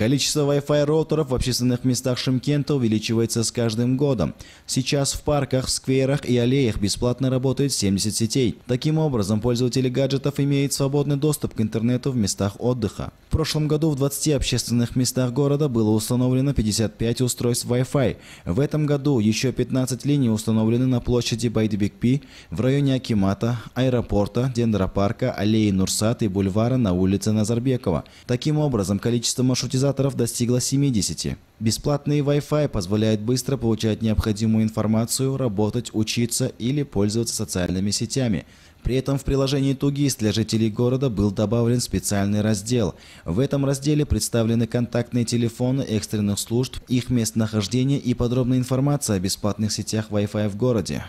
Количество Wi-Fi роутеров в общественных местах Шимкента увеличивается с каждым годом. Сейчас в парках, скверах и аллеях бесплатно работает 70 сетей. Таким образом, пользователи гаджетов имеют свободный доступ к интернету в местах отдыха. В прошлом году в 20 общественных местах города было установлено 55 устройств Wi-Fi. В этом году еще 15 линий установлены на площади Байдибекпи, в районе Акимата, аэропорта, дендропарка, аллеи Нурсат и бульвара на улице Назарбекова. Таким образом, количество маршрутизации администраторов достигло 70. Бесплатный Wi-Fi позволяет быстро получать необходимую информацию, работать, учиться или пользоваться социальными сетями. При этом в приложении Тугис для жителей города был добавлен специальный раздел. В этом разделе представлены контактные телефоны экстренных служб, их местонахождение и подробная информация о бесплатных сетях Wi-Fi в городе.